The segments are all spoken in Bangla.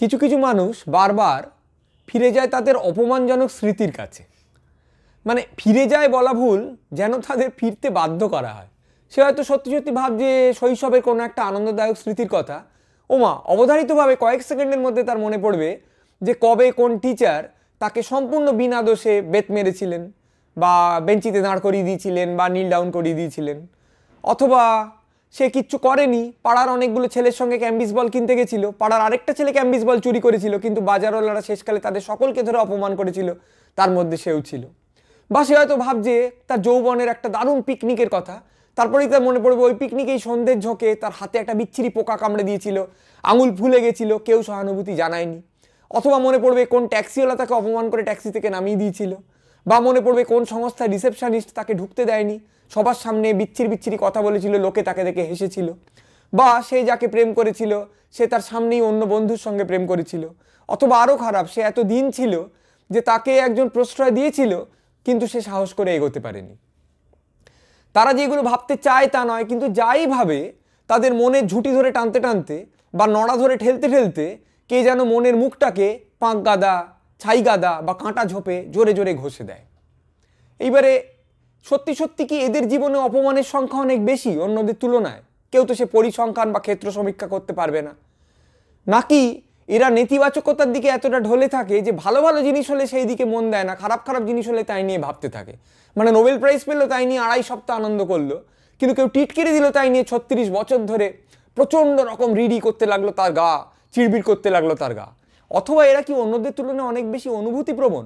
কিছু কিছু মানুষ বারবার ফিরে যায় তাদের অপমানজনক স্মৃতির কাছে মানে ফিরে যায় বলা ভুল যেন তাদের ফিরতে বাধ্য করা হয় সে হয়তো সত্যি সত্যি ভাব যে শৈশবের কোনো একটা আনন্দদায়ক স্মৃতির কথা ওমা অবধারিতভাবে কয়েক সেকেন্ডের মধ্যে তার মনে পড়বে যে কবে কোন টিচার তাকে সম্পূর্ণ বিনা দোষে বেত মেরেছিলেন বা বেঞ্চিতে দাঁড় করিয়ে দিয়েছিলেন বা নীল ডাউন করিয়ে দিয়েছিলেন অথবা সে কিচ্ছু করেনি পাড়ার অনেকগুলো ছেলের সঙ্গে ক্যাম্বিস বল কিনতে গেছিল পাড়ার আরেকটা ছেলে ক্যাম্বিস বল চুরি করেছিল কিন্তু বাজারওয়ালারা শেষকালে তাদের সকলকে ধরে অপমান করেছিল তার মধ্যে সেও ছিল বা সে হয়তো ভাবছে তার যৌবনের একটা দারুণ পিকনিকের কথা তারপরেই তার মনে পড়বে ওই পিকনিকেই সন্ধ্যের ঝোঁকে তার হাতে একটা বিচ্ছিরি পোকা কামড়ে দিয়েছিল আঙুল ফুলে গেছিল কেউ সহানুভূতি জানায়নি অথবা মনে পড়বে কোন ট্যাক্সিওয়ালা তাকে অপমান করে ট্যাক্সি থেকে নামিয়ে দিয়েছিল বা মনে পড়বে কোন সংস্থায় রিসেপশনিস্ট তাকে ঢুকতে দেয়নি সবার সামনে বিচ্ছির বিচ্ছিরি কথা বলেছিল লোকে তাকে দেখে হেসেছিল বা সে যাকে প্রেম করেছিল সে তার সামনেই অন্য বন্ধুর সঙ্গে প্রেম করেছিল অথবা আরও খারাপ সে এত দিন ছিল যে তাকে একজন প্রশ্রয় দিয়েছিল কিন্তু সে সাহস করে এগোতে পারেনি তারা যেগুলো ভাবতে চায় তা নয় কিন্তু যাই ভাবে তাদের মনের ঝুঁটি ধরে টানতে টানতে বা নড়া ধরে ঠেলতে ঠেলতে কে যেন মনের মুখটাকে পাঁক গাদা ছাই গাদা বা কাঁটা ঝোপে জোরে জোরে ঘষে দেয় এইবারে সত্যি সত্যি কি এদের জীবনে অপমানের সংখ্যা অনেক বেশি অন্যদের তুলনায় কেউ তো সে পরিসংখ্যান বা ক্ষেত্র সমীক্ষা করতে পারবে না নাকি এরা নেতিবাচকতার দিকে এতটা ঢলে থাকে যে ভালো ভালো জিনিস হলে সেই দিকে মন দেয় না খারাপ খারাপ জিনিস হলে তাই নিয়ে ভাবতে থাকে মানে নোবেল প্রাইজ পেলো তাই নিয়ে আড়াই সপ্তাহ আনন্দ করলো কিন্তু কেউ টিটকিরি দিল তাই নিয়ে ছত্রিশ বছর ধরে প্রচণ্ড রকম রিডি করতে লাগলো তার গা চিড়বিড় করতে লাগলো তার গা অথবা এরা কি অন্যদের তুলনায় অনেক বেশি অনুভূতিপ্রবণ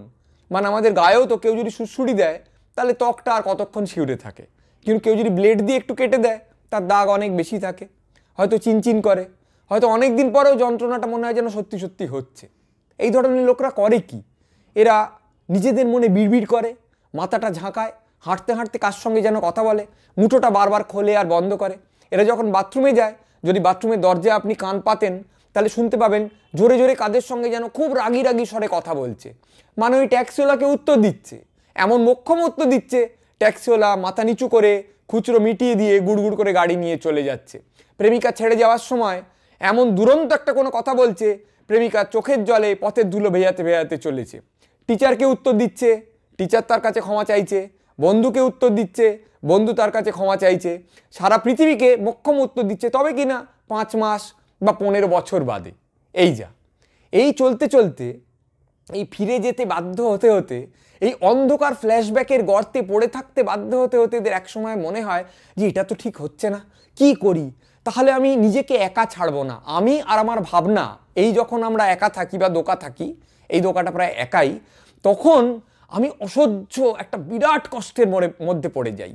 মানে আমাদের গায়েও তো কেউ যদি সুড়সুড়ি দেয় তাহলে ত্বকটা আর কতক্ষণ শিউরে থাকে কিন্তু কেউ যদি ব্লেড দিয়ে একটু কেটে দেয় তার দাগ অনেক বেশি থাকে হয়তো চিনচিন করে হয়তো অনেক দিন পরেও যন্ত্রণাটা মনে হয় যেন সত্যি সত্যি হচ্ছে এই ধরনের লোকরা করে কি এরা নিজেদের মনে বিড়বিড় করে মাথাটা ঝাঁকায় হাঁটতে হাঁটতে কার সঙ্গে যেন কথা বলে মুঠোটা বারবার খোলে আর বন্ধ করে এরা যখন বাথরুমে যায় যদি বাথরুমের দরজায় আপনি কান পাতেন তাহলে শুনতে পাবেন জোরে জোরে কাদের সঙ্গে যেন খুব রাগি রাগি স্বরে কথা বলছে মানে ওই ট্যাক্সিওয়ালাকে উত্তর দিচ্ছে এমন মোক্ষম উত্তর দিচ্ছে ট্যাক্সিওয়ালা মাথা নিচু করে খুচরো মিটিয়ে দিয়ে গুড়গুড় করে গাড়ি নিয়ে চলে যাচ্ছে প্রেমিকা ছেড়ে যাওয়ার সময় এমন দুরন্ত একটা কোনো কথা বলছে প্রেমিকা চোখের জলে পথের ধুলো ভেজাতে ভেজাতে চলেছে টিচারকে উত্তর দিচ্ছে টিচার তার কাছে ক্ষমা চাইছে বন্ধুকে উত্তর দিচ্ছে বন্ধু তার কাছে ক্ষমা চাইছে সারা পৃথিবীকে মোক্ষম উত্তর দিচ্ছে তবে কি না পাঁচ মাস বা পনেরো বছর বাদে এই যা এই চলতে চলতে এই ফিরে যেতে বাধ্য হতে হতে এই অন্ধকার ফ্ল্যাশব্যাকের গর্তে পড়ে থাকতে বাধ্য হতে হতে এদের একসময় মনে হয় যে এটা তো ঠিক হচ্ছে না কি করি তাহলে আমি নিজেকে একা ছাড়বো না আমি আর আমার ভাবনা এই যখন আমরা একা থাকি বা দোকা থাকি এই দোকাটা প্রায় একাই তখন আমি অসহ্য একটা বিরাট কষ্টের মধ্যে পড়ে যাই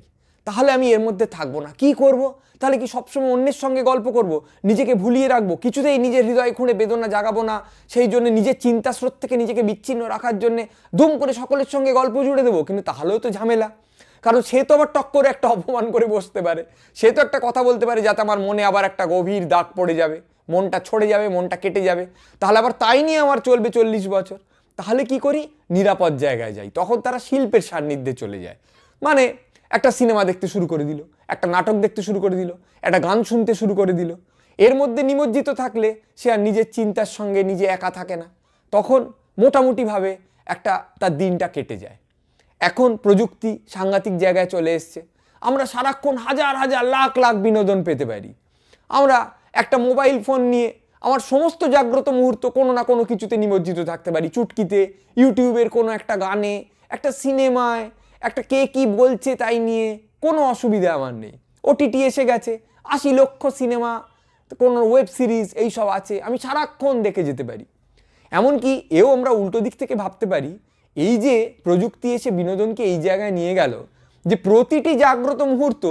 তাহলে আমি এর মধ্যে থাকবো না কি করব। তাহলে কি সবসময় অন্যের সঙ্গে গল্প করব। নিজেকে ভুলিয়ে রাখবো কিছুতেই নিজের হৃদয় খুঁড়ে বেদনা জাগাবো না সেই জন্য নিজের চিন্তাস্রোত থেকে নিজেকে বিচ্ছিন্ন রাখার জন্য দুম করে সকলের সঙ্গে গল্প জুড়ে দেবো কিন্তু তাহলেও তো ঝামেলা কারণ সে তো আবার টক করে একটা অপমান করে বসতে পারে সে তো একটা কথা বলতে পারে যাতে আমার মনে আবার একটা গভীর দাগ পড়ে যাবে মনটা ছড়ে যাবে মনটা কেটে যাবে তাহলে আবার তাই নিয়ে আমার চলবে চল্লিশ বছর তাহলে কি করি নিরাপদ জায়গায় যাই তখন তারা শিল্পের সান্নিধ্যে চলে যায় মানে একটা সিনেমা দেখতে শুরু করে দিল একটা নাটক দেখতে শুরু করে দিল একটা গান শুনতে শুরু করে দিল এর মধ্যে নিমজ্জিত থাকলে সে আর নিজের চিন্তার সঙ্গে নিজে একা থাকে না তখন মোটামুটিভাবে একটা তার দিনটা কেটে যায় এখন প্রযুক্তি সাংঘাতিক জায়গায় চলে এসছে আমরা সারাক্ষণ হাজার হাজার লাখ লাখ বিনোদন পেতে পারি আমরা একটা মোবাইল ফোন নিয়ে আমার সমস্ত জাগ্রত মুহূর্ত কোনো না কোনো কিছুতে নিমজ্জিত থাকতে পারি চুটকিতে ইউটিউবের কোনো একটা গানে একটা সিনেমায় একটা কে কি বলছে তাই নিয়ে কোনো অসুবিধা আমার নেই ওটিটি এসে গেছে আশি লক্ষ সিনেমা কোনো ওয়েব সিরিজ এই সব আছে আমি সারাক্ষণ দেখে যেতে পারি এমনকি এও আমরা উল্টো দিক থেকে ভাবতে পারি এই যে প্রযুক্তি এসে বিনোদনকে এই জায়গায় নিয়ে গেল যে প্রতিটি জাগ্রত মুহূর্ত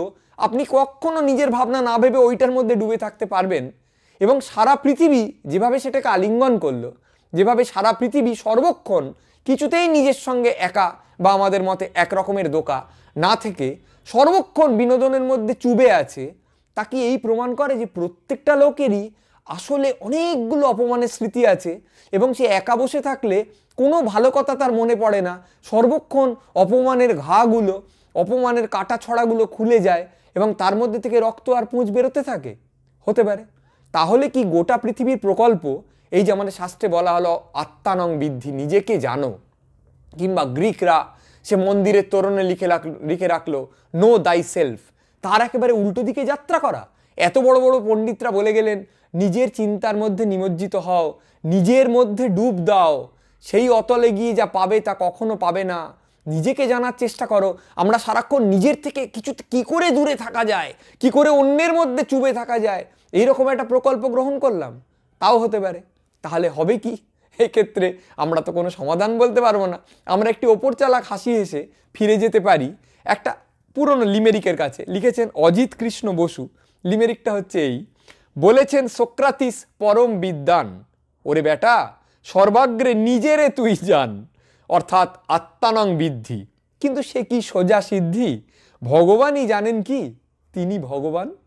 আপনি কখনো নিজের ভাবনা না ভেবে ওইটার মধ্যে ডুবে থাকতে পারবেন এবং সারা পৃথিবী যেভাবে সেটাকে আলিঙ্গন করলো যেভাবে সারা পৃথিবী সর্বক্ষণ কিছুতেই নিজের সঙ্গে একা বা আমাদের মতে একরকমের দোকা না থেকে সর্বক্ষণ বিনোদনের মধ্যে চুবে আছে তা কি এই প্রমাণ করে যে প্রত্যেকটা লোকেরই আসলে অনেকগুলো অপমানের স্মৃতি আছে এবং সে একা বসে থাকলে কোনো ভালো কথা তার মনে পড়ে না সর্বক্ষণ অপমানের ঘাগুলো অপমানের কাটা ছড়াগুলো খুলে যায় এবং তার মধ্যে থেকে রক্ত আর পুঁজ বেরোতে থাকে হতে পারে তাহলে কি গোটা পৃথিবীর প্রকল্প এই যে আমাদের শাস্ত্রে বলা হলো আত্মানং বৃদ্ধি নিজেকে জানো কিংবা গ্রিকরা সে মন্দিরের তোরণে লিখে লিখে রাখলো নো দাই সেলফ তার একেবারে উল্টো দিকে যাত্রা করা এত বড় বড় পণ্ডিতরা বলে গেলেন নিজের চিন্তার মধ্যে নিমজ্জিত হও নিজের মধ্যে ডুব দাও সেই অতলে গিয়ে যা পাবে তা কখনো পাবে না নিজেকে জানার চেষ্টা করো আমরা সারাক্ষণ নিজের থেকে কিছু কি করে দূরে থাকা যায় কি করে অন্যের মধ্যে চুবে থাকা যায় এইরকম একটা প্রকল্প গ্রহণ করলাম তাও হতে পারে তাহলে হবে কি এক্ষেত্রে আমরা তো কোনো সমাধান বলতে পারবো না আমরা একটি ওপর চালাক হাসি এসে ফিরে যেতে পারি একটা পুরনো লিমেরিকের কাছে লিখেছেন অজিত কৃষ্ণ বসু লিমেরিকটা হচ্ছে এই বলেছেন সোক্রাতিস পরম বিদ্যান ওরে বেটা সর্বাগ্রে নিজেরে তুই যান অর্থাৎ আত্মানং বিদ্ধি কিন্তু সে কি সোজা সিদ্ধি ভগবানই জানেন কি তিনি ভগবান